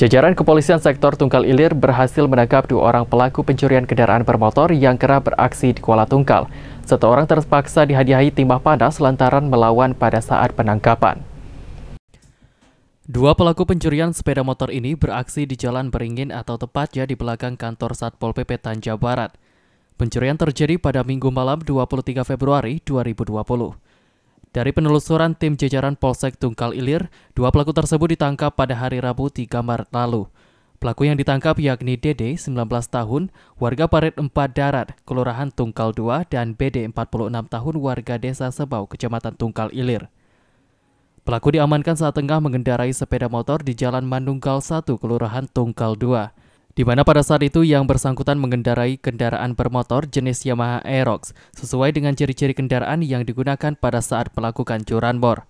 Jajaran kepolisian sektor Tunggal Ilir berhasil menangkap dua orang pelaku pencurian kendaraan bermotor yang kerap beraksi di Kuala Tunggal. Satu orang terpaksa dihadiahi timah panas lantaran melawan pada saat penangkapan. Dua pelaku pencurian sepeda motor ini beraksi di Jalan Beringin atau tepatnya di belakang kantor Satpol PP Tanja Barat. Pencurian terjadi pada minggu malam 23 Februari 2020. Dari penelusuran tim jajaran Polsek Tungkal Ilir, dua pelaku tersebut ditangkap pada hari Rabu 3 Maret lalu. Pelaku yang ditangkap yakni Dede, 19 tahun, warga Parit 4 Darat, Kelurahan Tungkal 2, dan BD, 46 tahun, warga Desa Sebau, Kecamatan Tungkal Ilir. Pelaku diamankan saat tengah mengendarai sepeda motor di Jalan Manunggal 1, Kelurahan Tungkal 2 di mana pada saat itu yang bersangkutan mengendarai kendaraan bermotor jenis Yamaha Aerox sesuai dengan ciri-ciri kendaraan yang digunakan pada saat melakukan curanmor.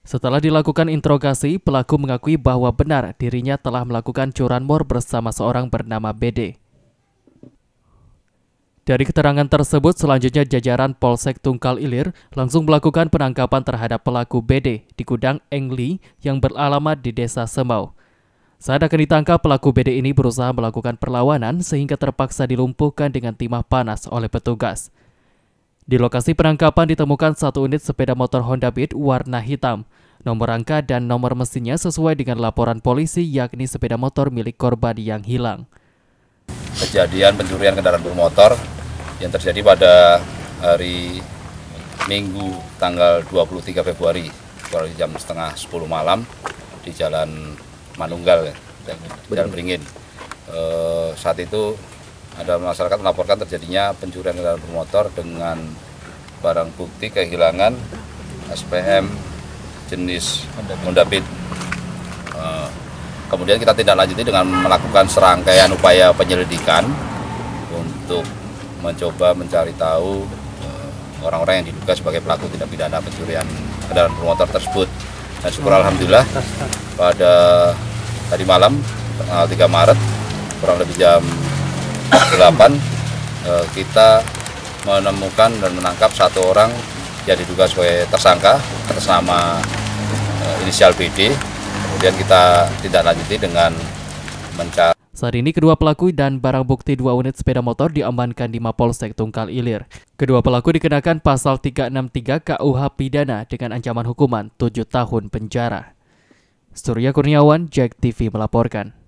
Setelah dilakukan interogasi, pelaku mengakui bahwa benar dirinya telah melakukan curanmor bersama seorang bernama BD. Dari keterangan tersebut, selanjutnya jajaran Polsek Tungkal Ilir langsung melakukan penangkapan terhadap pelaku BD di gudang Engli yang beralamat di Desa Semau. Saat akan ditangkap, pelaku BD ini berusaha melakukan perlawanan sehingga terpaksa dilumpuhkan dengan timah panas oleh petugas. Di lokasi penangkapan ditemukan satu unit sepeda motor Honda Beat warna hitam. Nomor rangka dan nomor mesinnya sesuai dengan laporan polisi yakni sepeda motor milik korban yang hilang. Kejadian pencurian kendaraan bermotor yang terjadi pada hari Minggu tanggal 23 Februari kurang jam setengah 10 malam di Jalan Manunggal dan, ya. dan Beringin. E, saat itu ada masyarakat melaporkan terjadinya pencurian kendaraan bermotor dengan barang bukti kehilangan SPM jenis Honda Beat. E, kemudian kita tindak lanjuti dengan melakukan serangkaian upaya penyelidikan untuk mencoba mencari tahu eh, orang-orang e, yang diduga sebagai pelaku tindak pidana pencurian kendaraan bermotor tersebut. Dan syukur oh. alhamdulillah pada tadi malam tanggal 3 Maret kurang lebih jam 8 eh, kita menemukan dan menangkap satu orang yang diduga sebagai tersangka atas nama eh, inisial BD kemudian kita tidak lanjuti dengan mencari saat ini kedua pelaku dan barang bukti dua unit sepeda motor diamankan di Mapolsek Tungkal Ilir. Kedua pelaku dikenakan pasal 363 KUH pidana dengan ancaman hukuman 7 tahun penjara. Surya Kurniawan, Jack TV melaporkan.